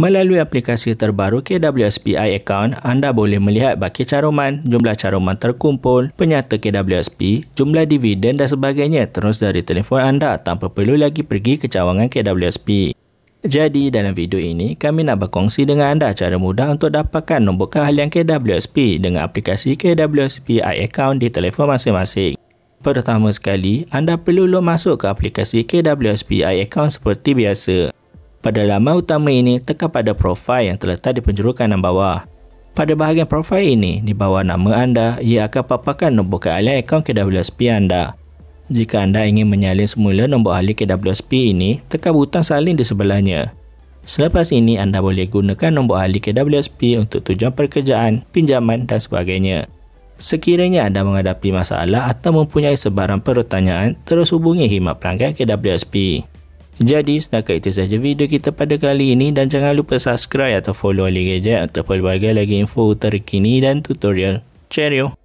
Melalui aplikasi terbaru KWSP iAccount, anda boleh melihat baki caruman, jumlah caruman terkumpul, penyata KWSP, jumlah dividen dan sebagainya terus dari telefon anda tanpa perlu lagi pergi ke cawangan KWSP. Jadi dalam video ini, kami nak berkongsi dengan anda cara mudah untuk dapatkan nombor keahlian KWSP dengan aplikasi KWSP iAccount di telefon masing-masing. Pertama sekali, anda perlu log masuk ke aplikasi KWSP iAccount seperti biasa. Pada laman utama ini, tekan pada profil yang terletak di penjuru kanan bawah. Pada bahagian profil ini, di bawah nama anda, ia akan paparkan nombor kealian akaun KWSP anda. Jika anda ingin menyalin semula nombor ahli KWSP ini, tekan butang salin di sebelahnya. Selepas ini, anda boleh gunakan nombor ahli KWSP untuk tujuan pekerjaan, pinjaman dan sebagainya. Sekiranya anda menghadapi masalah atau mempunyai sebarang pertanyaan, terus hubungi khidmat pelanggan KWSP. Jadi setakat itu sahaja video kita pada kali ini dan jangan lupa subscribe atau follow Ali Gadget atau pelbagai lagi info terkini dan tutorial. Cheerio!